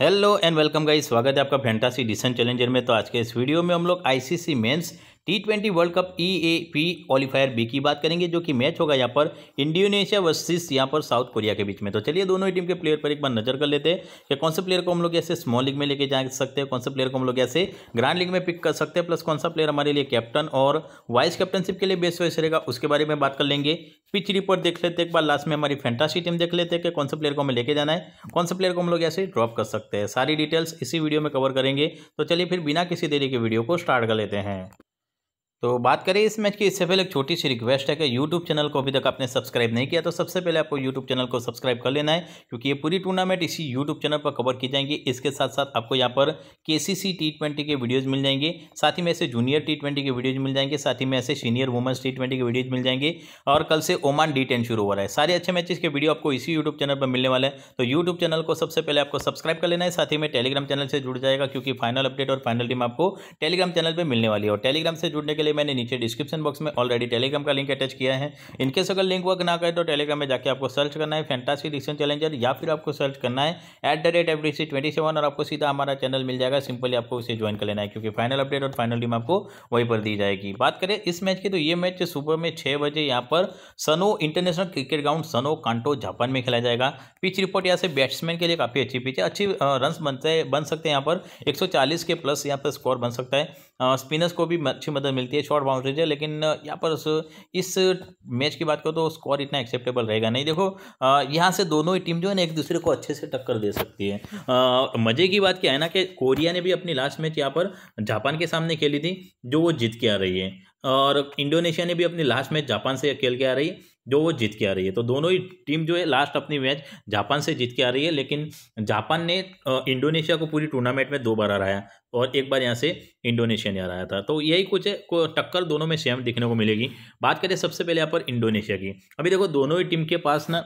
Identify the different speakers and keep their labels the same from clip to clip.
Speaker 1: hello and welcome guys स्वागत है आपका फैंटासी डिसन चैलेंजर में तो आज के इस वीडियो में हम लोग ICC men's T twenty world cup E A P qualifier B की बात करेंगे जो कि मैच होगा यहाँ पर इंडोनेशिया वर्सेस यहाँ पर साउथ कोरिया के बीच में तो चलिए दोनों ही टीम के प्लेयर पर एक बार नजर कर लेते हैं कि कौन से प्लेयर को हम लोग ऐसे स्मॉल लीग में लेके जा सकते हैं कौन से प्लेयर को हम लोग ऐसे ग्रांड लीग में पिक कर सकते हैं प्लस कौन सा प्लेयर हमारे लिए कैप्टन और वाइस कैप्टनशिप के लिए बेस्ट वैसे रहेगा उसके बारे में बात कर लेंगे पिच रिपोर्ट देख लेते एक बार लास्ट में हमारी फैंटासी टीम देख लेते हैं कि कौन से प्लेयर को हमें लेके जाना है कौन से प्लेयर को हम लोग ऐसे ड्रॉप कर सकते हैं सारी डिटेल्स इसी वीडियो में कवर करेंगे तो चलिए फिर बिना किसी देरी के वीडियो को स्टार्ट कर लेते हैं तो बात करें इस मैच की इससे पहले एक छोटी सी रिक्वेस्ट है कि यूट्यूब चैनल को अभी तक आपने सब्सक्राइब नहीं किया तो सबसे पहले आपको यूट्यूब चैनल को सब्सक्राइब कर लेना है क्योंकि ये पूरी टूर्नामेंट इसी यूट्यूब चैनल पर कवर की जाएंगी इसके साथ साथ आपको यहाँ पर K C C T twenty के वीडियोज़ मिल जाएंगे साथ ही में ऐसे जूनियर टी ट्वेंटी के वीडियोज़ मिल जाएंगे साथ ही में ऐसे सीनियर वुमेंस टी ट्वेंटी के वीडियोज़ मिल जाएंगे और कल से ओमान डी टेन शुरू हो रहा है सारे अच्छे मैचेज़ के वीडियो आपको इसी यूट्यूब चैनल पर मिलने वाला है तो यूट्यूब चैनल को सबसे पहले आपको सब्सक्राइब कर लेना है साथ ही में टेलीग्राम चैनल से जुड़ जाएगा क्योंकि फाइनल अपडेट और फाइनल टीम आपको टेलीग्राम चैनल पर मिलने वाली है और टेलीग्राम से जुड़ने के लिए मैंने नीचे डिस्क्रिप्शन बॉक्स में ऑलरेडी टेलीग्राम का लिंक अटैच किया है इनकेस अगर लिंक वर्क ना करे तो टेलीग्राम में जाकर आपको सर्च करना है फैंटासी डिक्शन चैलेंजर या फिर आपको सर्च करना है एट द रेट एफ और आपको सीधा हमारा चैनल मिल जाएगा सिंपली आपको उसे ज्वाइन कर लेना है क्योंकि फाइनल अपडेट और फाइनल टीम आपको वहीं पर दी जाएगी बात करें इस मैच की तो ये मैच सुबह में छह बजे यहाँ पर सनो इंटरनेशनल क्रिकेट ग्राउंड सनो कांटो जापान में खेला जाएगा पिच रिपोर्ट यहाँ से बैट्समैन के लिए काफ़ी अच्छी पिच है अच्छी रन बनते बन सकते हैं यहाँ पर 140 के प्लस यहाँ पर स्कोर बन सकता है स्पिनर्स हाँ, को भी अच्छी मदद मिलती है शॉर्ट बाउंड्रीज है लेकिन यहाँ पर इस मैच की बात करो तो स्कोर इतना एक्सेप्टेबल रहेगा नहीं देखो यहाँ से दोनों ही टीम जो है ना एक दूसरे को अच्छे से टक्कर दे सकती है मज़े की बात क्या है ना कि कोरिया ने भी अपनी लास्ट मैच यहाँ पर जापान के सामने खेली थी जो वो जीत के आ रही है और इंडोनेशिया ने भी अपनी लास्ट मैच जापान से खेल के आ रही है जो वो जीत के आ रही है तो दोनों ही टीम जो है लास्ट अपनी मैच जापान से जीत के आ रही है लेकिन जापान ने इंडोनेशिया को पूरी टूर्नामेंट में दो बार हराया और एक बार यहाँ से इंडोनेशिया ने हराया था तो यही कुछ है टक्कर दोनों में सेम देखने को मिलेगी बात करें सबसे पहले यहाँ पर इंडोनेशिया की अभी देखो दोनों ही टीम के पास ना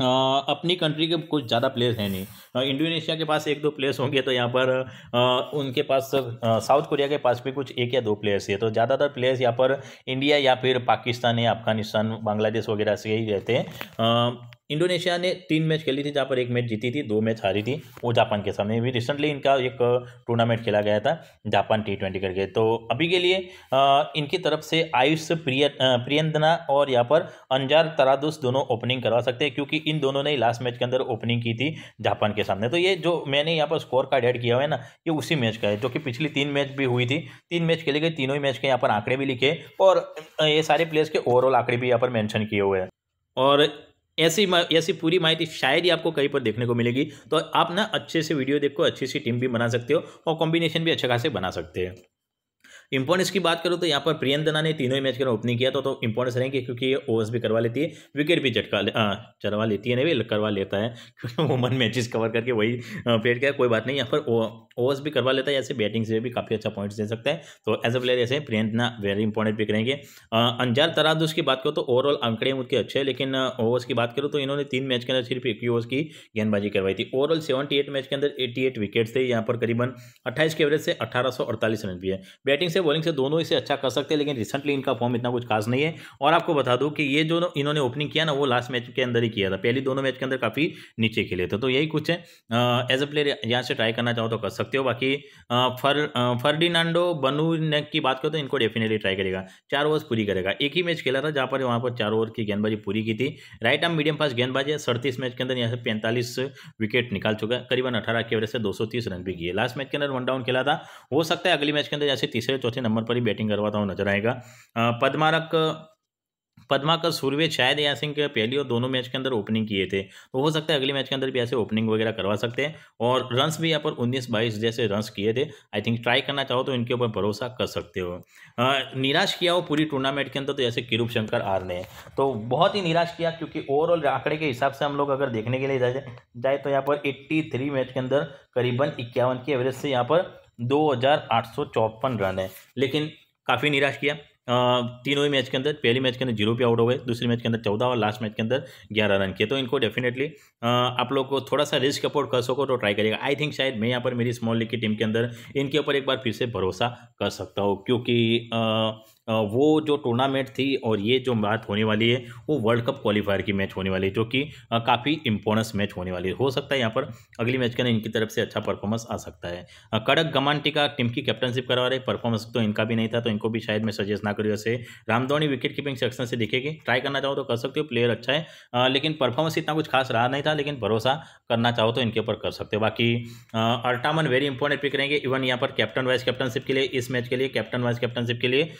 Speaker 1: अपनी कंट्री के कुछ ज़्यादा प्लेयर्स हैं नहीं इंडोनेशिया के पास एक दो प्लेयर्स होंगे तो यहाँ पर आ, उनके पास साउथ कोरिया के पास भी कुछ एक या दो प्लेयर्स है तो ज़्यादातर प्लेयर्स यहाँ पर इंडिया या फिर पाकिस्तान या अफगानिस्तान बांग्लादेश वगैरह से ही रहते हैं इंडोनेशिया ने तीन मैच खेली थी जहाँ पर एक मैच जीती थी दो मैच हारी थी वो जापान के सामने भी रिसेंटली इनका एक टूर्नामेंट खेला गया था जापान टी ट्वेंटी करके तो अभी के लिए इनकी तरफ से आयुष प्रिय प्रियंदना और यहाँ पर अंजार तरादुस दोनों ओपनिंग करवा सकते हैं क्योंकि इन दोनों ने लास्ट मैच के अंदर ओपनिंग की थी जापान के सामने तो ये जो मैंने यहाँ पर स्कोर कार्ड ऐड किया हुआ है ना ये उसी मैच का है जो कि पिछली तीन मैच भी हुई थी तीन मैच खेले गए तीनों ही मैच के यहाँ पर आंकड़े भी लिखे और ये सारे प्लेयर्स के ओवरऑल आंकड़े भी यहाँ पर मैंशन किए हुए हैं और ऐसी ऐसी पूरी माहिती शायद ही आपको कहीं पर देखने को मिलेगी तो आप ना अच्छे से वीडियो देखो अच्छी सी टीम भी बना सकते हो और कॉम्बिनेशन भी अच्छा खासे बना सकते हैं इंपॉर्टेंस की बात करूँ तो यहाँ पर प्रियंदना ने तीनों ही मैच का ओपनिंग किया तो, तो इंपॉर्टेंस रहेंगे क्योंकि ये ओवर्स भी करवा लेती है विकेट भी झटका चलवा लेती है नहीं करवा लेता है क्योंकि वुमन मैचेस कवर करके वही फेट गया कोई बात नहीं यहाँ पर ओवर्स भी करवा लेता है ऐसे बैटिंग से भी काफ़ी अच्छा पॉइंट्स दे सकता है तो एज अ प्लेयर ऐसे प्रियंतना वेरी इंपॉर्टेंट पिक रहेंगे अंजार तरादुस की बात करो तो ओवरऑल आंकड़े उनके अच्छे हैं लेकिन ओवर्स की बात करूँ तो इन्होंने तीन मैच के अंदर सिर्फ एक ओवर्स की गेंदबाजी करवाई थी ओवरऑल सेवेंटी मैच के अंदर एट्टी विकेट्स थे यहाँ पर करीबन अट्ठाईस के एवरेज से अठारह रन भी है बैटिंग से से बॉलिंग से दोनों इसे अच्छा कर सकते हैं लेकिन रिसेंटली इनका फॉर्म इतना कुछ खास नहीं है और आपको बता दूँ कि ये जो इन्होंने ओपनिंग किया ना वो लास्ट मैच के अंदर ही किया था पहली दोनों मैच के अंदर काफ़ी नीचे खेले थे तो यही कुछ है एज अ प्लेयर यहाँ से ट्राई करना चाहो तो कर सकते हो बाकी फर फर्डिनांडो बनू ने की बात करो तो इनको डेफिनेटली ट्राई करेगा चार ओवर्स पूरी करेगा एक ही मैच खेला था जहाँ पर वहाँ पर चार ओवर की गेंदबाजी पूरी की थी राइट आर्म मीडियम फास्ट गेंदबाजी है सड़तीस मैच के अंदर यहाँ से पैंतालीस विकेट निकाल चुका है करीबन अठारह की एवरेज से दो रन भी किए लास्ट मैच के अंदर वन डाउन खेला था हो सकता है अगली मैच के अंदर जैसे तीसरे चौथे नंबर पर ही बैटिंग करवाता हुआ नजर आएगा पदमारक पदमाकर सूर्य शायद या सिंह पहली और दोनों मैच के अंदर ओपनिंग किए थे तो हो सकता है अगले मैच के अंदर भी ऐसे ओपनिंग वगैरह करवा सकते हैं और रन्स भी यहाँ पर 19-22 जैसे रन्स किए थे आई थिंक ट्राई करना चाहो तो इनके ऊपर भरोसा कर सकते हो निराश किया हो पूरी टूर्नामेंट के अंदर तो जैसे किरूप शंकर आर ने तो बहुत ही निराश किया क्योंकि ओवरऑल आंकड़े के हिसाब से हम लोग अगर देखने के लिए जाए तो यहाँ पर एट्टी मैच के अंदर करीबन इक्यावन की एवरेज से यहाँ पर दो रन है लेकिन काफ़ी निराश किया तीनों ही मैच के अंदर पहली मैच के अंदर जीरो पे आउट हो गए दूसरी मैच के अंदर चौदह और लास्ट मैच के अंदर ग्यारह रन किए तो इनको डेफिनेटली आप लोग को थोड़ा सा रिस्क अपोर्ट कर सको तो ट्राई करिएगा आई थिंक शायद मैं यहाँ पर मेरी स्मॉल लीग की टीम के अंदर इनके ऊपर एक बार फिर से भरोसा कर सकता हूँ क्योंकि वो जो टूर्नामेंट थी और ये जो बात होने वाली है वो वर्ल्ड कप क्वालिफायर की मैच होने वाली है जो कि काफ़ी इंपॉर्टेंस मैच होने वाली है हो सकता है यहाँ पर अगली मैच के अंदर इनकी तरफ से अच्छा परफॉर्मेंस आ सकता है कड़क गमानटी का टीम की कैप्टनशिप करवा रहे परफॉर्मेंस तो इनका भी नहीं था तो इनको भी शायद मैं सजेस्ट ना करूँ ऐसे रामदौनी विकेट कीपिंग सेक्शन से दिखेगी ट्राई करना चाहो तो कर सकते हो प्लेयर अच्छा है लेकिन परफॉर्मेंस इतना कुछ खास रहा नहीं था लेकिन भरोसा करना चाहो तो इनके ऊपर कर सकते हो बाकी अल्टामन वेरी इंपॉर्टेंट पिक रहेंगे इवन यहाँ पर कैप्टन वाइस कैप्टनशिप के लिए इस मैच के लिए कैप्टन वाइस कैप्टनशिप के लिए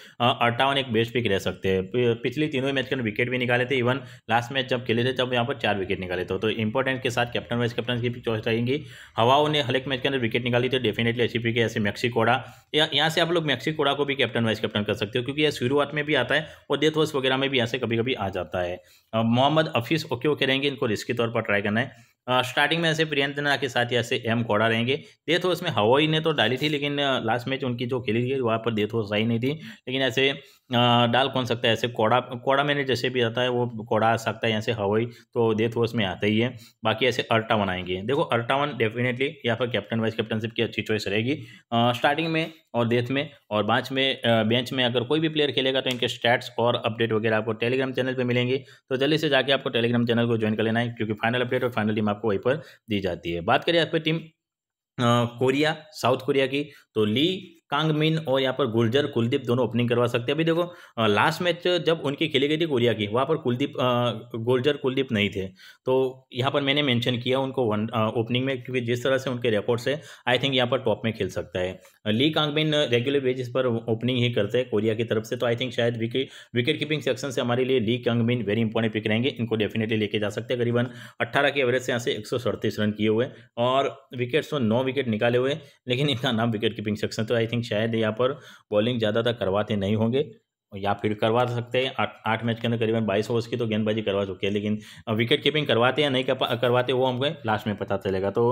Speaker 1: अट्ठावन एक बेस्ट पिक रह सकते हैं पिछली तीनों मैच के अंदर विकेट भी निकाले थे इवन लास्ट मैच जब खेले थे तब यहाँ पर चार विकेट निकाले थे तो इंपॉर्टेंट के साथ कैप्टन वाइस कैप्टन की चॉइस रहेंगी हवाओं ने हर एक मैच के अंदर विकेट निकाली थी डेफिनेटली अच्छी पिक है ऐसे मैक्सिकोड़ा यहाँ से आप लोग मैक्सिकोड़ा को भी कैप्टन वाइस कैप्टन कर सकते हो क्योंकि यह शुरुआत में भी आता है और डेथ वॉस वगैरह में भी यहाँ से कभी कभी आ जाता है मोहम्मद अफीस ओके ओके रहेंगे इनको रिस्क के तौर पर ट्राई करना है स्टार्टिंग में ऐसे प्रियंतना के साथ ऐसे एम कोड़ा रहेंगे डेथ हो तो में हवाई ने तो डाली थी लेकिन लास्ट मैच उनकी जो खेली थी वहाँ पर डेथ हो तो सही नहीं थी लेकिन ऐसे डाल कौन सकता है ऐसे कोड़ा कोड़ा मैंने जैसे भी आता है वो कोड़ा आ सकता है यहाँ से हवाई तो डेथ वॉस में आता ही है बाकी ऐसे अर्टावन आएंगे देखो अर्टावन डेफिनेटली यहाँ पर कैप्टन वाइस कैप्टनशिप की अच्छी चॉइस रहेगी स्टार्टिंग में और डेथ में और बाँच में बेंच में अगर कोई भी प्लेयर खेलेगा तो इनके स्टैट्स और अपडेट वगैरह आपको टेलीग्राम चैनल पर मिलेंगे तो जल्दी से जाकर आपको टेलीग्राम चैनल को ज्वाइन कर लेना है क्योंकि फाइनल अपडेट और फाइनल टीम आपको वहीं पर दी जाती है बात करें आप टीम कोरिया साउथ कोरिया की तो ली कांगमिन और यहाँ पर गुलजर कुलदीप दोनों ओपनिंग करवा सकते हैं अभी देखो लास्ट मैच जब उनकी खेली गई थी कोरिया की वहाँ पर कुलदीप गुलजर कुलदीप नहीं थे तो यहाँ पर मैंने मेंशन किया उनको वन ओपनिंग में क्योंकि जिस तरह से उनके रिकॉर्ड्स है आई थिंक यहाँ पर टॉप में खेल सकता है ली कांगमिन रेगुलर बेसिस पर ओपनिंग ही करते हैं कोरिया की तरफ से तो आई थिंक शायद विकेट विकेट कीपिंग सेक्शन से हमारे लिए Lee Kangmin very important pick रहेंगे इनको डेफिनेटली लेके जा सकते हैं करीबन अट्ठारह के एवरेज से यहाँ से एक रन किए हुए और विकेट्स तो नौ विकेट निकाले हुए लेकिन इनका नाम विकेट कीपिंग सेक्शन तो आई थिंक थिंक शायद यहाँ पर बॉलिंग ज़्यादातर करवाते नहीं होंगे या फिर करवा सकते हैं आठ आठ मैच के अंदर करीबन बाईस ओवर्स की तो गेंदबाजी करवा चुकी है लेकिन विकेट कीपिंग करवाते या नहीं करवाते वो हमें लास्ट में पता चलेगा तो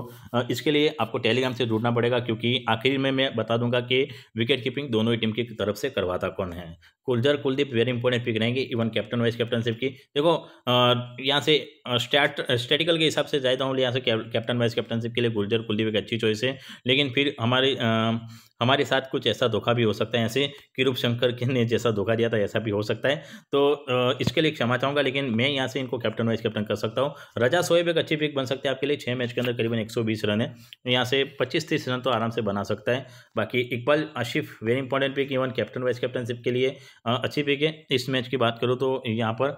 Speaker 1: इसके लिए आपको टेलीग्राम से जुड़ना पड़ेगा क्योंकि आखिर में मैं बता दूंगा कि विकेट कीपिंग दोनों ही टीम की तरफ से करवाता कौन है कुलजर कुलदीप वेरी इंपॉर्टेंट पिक रहेंगे इवन कैप्टन वाइस कैप्टनशिप की देखो यहाँ से स्टैट स्टेटिकल के हिसाब से जाए तो हम यहाँ से कैप्टन वाइस कैप्टनशिप के लिए गुलजर कुलदीप एक अच्छी चॉइस है लेकिन फिर हमारे हमारे साथ कुछ ऐसा धोखा भी हो सकता है ऐसे कि रूप शंकर ने जैसा धोखा दिया था ऐसा भी हो सकता है तो इसके लिए क्षमा चाहूँगा लेकिन मैं यहाँ से इनको कैप्टन वाइस कैप्टन कर सकता हूँ रजा सोएब एक अच्छी पिक बन सकते हैं आपके लिए छः मैच के अंदर करीबन एक रन है यहाँ से पच्चीस तीस रन तो आराम से बना सकता है बाकी Iqbal Asif very important pick even captain vice captaincy के लिए अच्छी पिक है इस मैच की बात करूँ तो यहाँ पर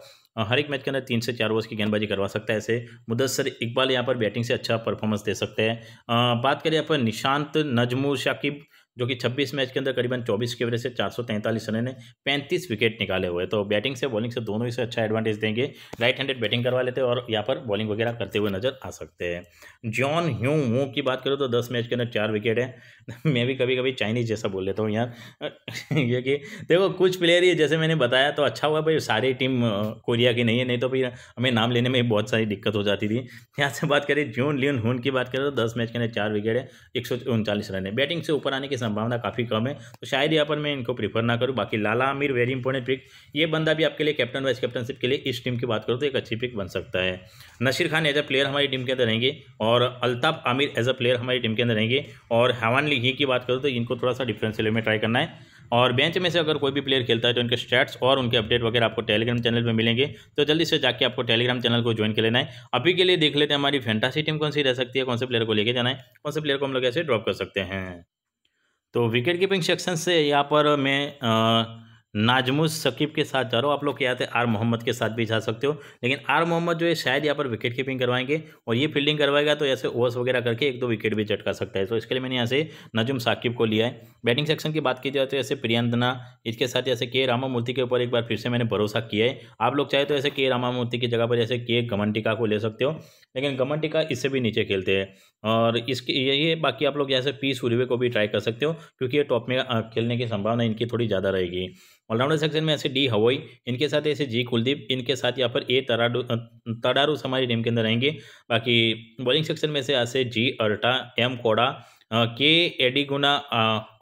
Speaker 1: हर एक मैच के अंदर तीन से चार ओवर की गेंदबाजी करवा सकता है ऐसे मुदसर इकबाल यहाँ पर बैटिंग से अच्छा परफॉर्मेंस दे सकते हैं बात करें यहाँ पर निशांत नजमू शाकिब जो कि 26 मैच के अंदर करीबन 24 के वजह से चार रन है 35 विकेट निकाले हुए तो बैटिंग से बॉलिंग से दोनों ही से अच्छा एडवांटेज देंगे राइट हैंडेड बैटिंग करवा लेते हैं और यहाँ पर बॉलिंग वगैरह करते हुए नजर आ सकते हैं जॉन ह्यू मू की बात करो तो दस मैच के अंदर चार विकेट है मैं भी कभी कभी चाइनीज जैसा बोल लेता हूँ यार ये कि देखो कुछ प्लेयर ही जैसे मैंने बताया तो अच्छा हुआ भाई सारी टीम कोरिया की नहीं है नहीं तो भाई हमें नाम लेने में बहुत सारी दिक्कत हो जाती थी यहाँ से बात करें जून लियन हुन की बात करें तो दस मैच के अंदर चार विकेट है एक रन है बैटिंग से ऊपर आने के संभावना काफ़ी कम है तो शायद यहाँ पर मैं इनको प्रीफर ना करूँ बाकी Lala Aamir very important pick ये बंदा भी आपके लिए कैप्टन वाइस कैप्टनशिप के लिए इस टीम की बात करूँ तो एक अच्छी पिक बन सकता है Nasir Khan as a player हमारी टीम के अंदर रहेंगे और Altaf Aamir as a player हमारी टीम के अंदर रहेंगे और हवान लीग की बात करूँ तो इनको थोड़ा सा लेवल में ट्राई करना है और बेंच में से अगर कोई भी प्लेयर खेलता है तो उनके स्टैट्स और उनके अपडेट वगैरह आपको टेलीग्राम चैनल पर मिलेंगे तो जल्दी से जाके आपको टेलीग्राम चैनल को ज्वाइन कर लेना है अभी के लिए देख लेते हैं हमारी फैंटासी टीम कौन सी रह सकती है कौन से प्लेयर को लेके जाना है कौन से प्लेयर को हम लोग ऐसे ड्रॉप कर सकते हैं तो विकेट कीपिंग सेक्शन से यहाँ पर मैं नाजमुस शकीब के साथ जा रहा आप लोग क्या थे आर मोहम्मद के साथ भी जा सकते हो लेकिन आर मोहम्मद जो है शायद यहाँ पर विकेट कीपिंग करवाएंगे और ये फील्डिंग करवाएगा तो ऐसे ओवर्स वगैरह करके एक दो विकेट भी चटका सकता है तो इसके लिए मैंने यहाँ से नजुम साकिब को लिया है बैटिंग सेक्शन की बात की जाए तो ऐसे प्रियंतना इसके साथ जैसे के रामामूर्ति के ऊपर एक बार फिर से मैंने भरोसा किया है आप लोग चाहे तो ऐसे के रामामूर्ति की जगह पर जैसे के गमनटिका को ले सकते हो लेकिन गमनटिका इससे भी नीचे खेलते हैं और इसके ये बाकी आप लोग जैसे पी सूर्यवे को भी ट्राई कर सकते हो क्योंकि ये टॉप में खेलने की संभावना इनकी थोड़ी ज़्यादा रहेगी ऑलराउंडर सेक्शन में ऐसे डी हवोई इनके साथ ऐसे जी कुलदीप इनके साथ यहाँ पर ए तराडू तड़ारूस हमारी टीम के अंदर रहेंगे बाकी बॉलिंग सेक्शन में से ऐसे जी अर्टा एम कोड़ा के एडिगुना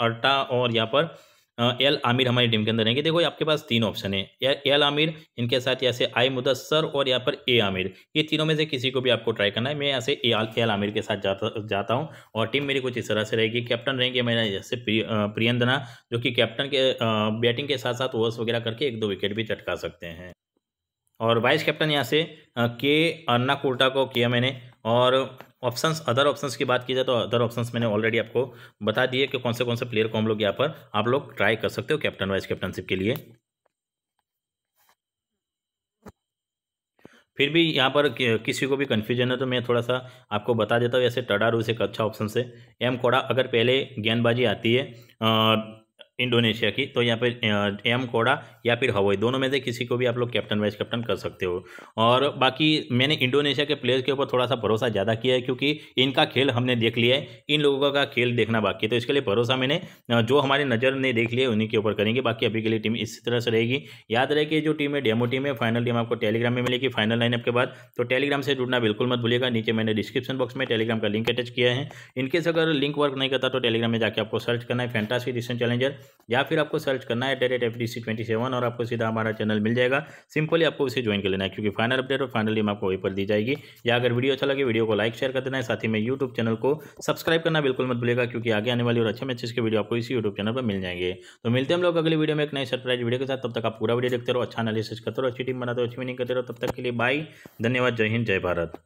Speaker 1: अर्टा और यहाँ पर एल आमिर हमारी टीम के अंदर रहेंगे देखो आपके पास तीन ऑप्शन है या एल आमिर इनके साथ यहाँ से आई मुदस्सर और यहाँ पर ए आमिर ये तीनों में से किसी को भी आपको ट्राई करना है मैं यहाँ से ए एल आमिर के साथ जाता जाता हूँ और टीम मेरी कुछ इस तरह से रहेगी कैप्टन रहेंगे मेरे जैसे प्रियंदना जो कि कैप्टन के बैटिंग के साथ साथ ओवर्स वगैरह करके एक दो विकेट भी चटका सकते हैं और वाइस कैप्टन यहाँ से के अन्ना कोटा को किया मैंने और ऑप्शंस अदर ऑप्शंस की बात की जाए तो अदर ऑप्शंस मैंने ऑलरेडी आपको बता दिए कि कौन से कौन से प्लेयर को हम लोग यहाँ पर आप लोग ट्राई कर सकते हो कैप्टन वाइस कैप्टनशिप के लिए फिर भी यहाँ पर किसी को भी कन्फ्यूजन है तो मैं थोड़ा सा आपको बता देता हूँ ऐसे टडारू एक अच्छा ऑप्शन से एम कोड़ा अगर पहले गेंदबाजी आती है इंडोनेशिया की तो यहाँ पर एम कोड़ा या फिर हवाई दोनों में से किसी को भी आप लोग कैप्टन वाइस कैप्टन कर सकते हो और बाकी मैंने इंडोनेशिया के प्लेयर्स के ऊपर थोड़ा सा भरोसा ज़्यादा किया है क्योंकि इनका खेल हमने देख लिया है इन लोगों का खेल देखना बाकी है तो इसके लिए भरोसा मैंने जो हमारी नज़र ने देख लिया उन्हीं के ऊपर करेंगे बाकी अभी के लिए टीम इसी तरह से रहेगी याद रहे कि जो टीम है डेमो टीम है फाइनल टीम आपको टेलीग्राम में मिलेगी फाइनल लाइनअप के बाद तो टेलीग्राम से जुड़ना बिल्कुल मत भूलिएगा नीचे मैंने डिस्क्रिप्शन बॉक्स में टेलीग्राम का लिंक अटैच किया है इनकेस अगर लिंक वर्क नहीं करता तो टेलीग्राम में जाकर आपको सर्च करना है फैंटासी रिसेंट चैलेंजर या फिर आपको सर्च करना है date F D twenty seven और आपको सीधा हमारा चैनल मिल जाएगा सिंपली आपको उसे ज्वाइन कर लेना है क्योंकि फाइनल अपडेट और फाइनल टीम आपको वहीं पर दी जाएगी या अगर वीडियो अच्छा लगे वीडियो को लाइक शेयर कर देना है साथ ही में यूट्यूब चैनल को सब्सक्राइब करना बिल्कुल मत भूलेगा क्योंकि आगे आने वाली और अच्छे मैचेस के वीडियो आपको इसी यूट्यूब चैनल पर मिल जाएंगे तो मिलते हैं हम लोग अगले वीडियो में एक नई सरप्राइज वीडियो के साथ तब तक आप पूरा वीडियो देखते रहो अच्छा एनालिसिस करते रहो अच्छी टीम बनाते रहो अच्छी मीनिंग करते रहो तब तक के लिए बाई धन्यवाद जय हिंद जय भारत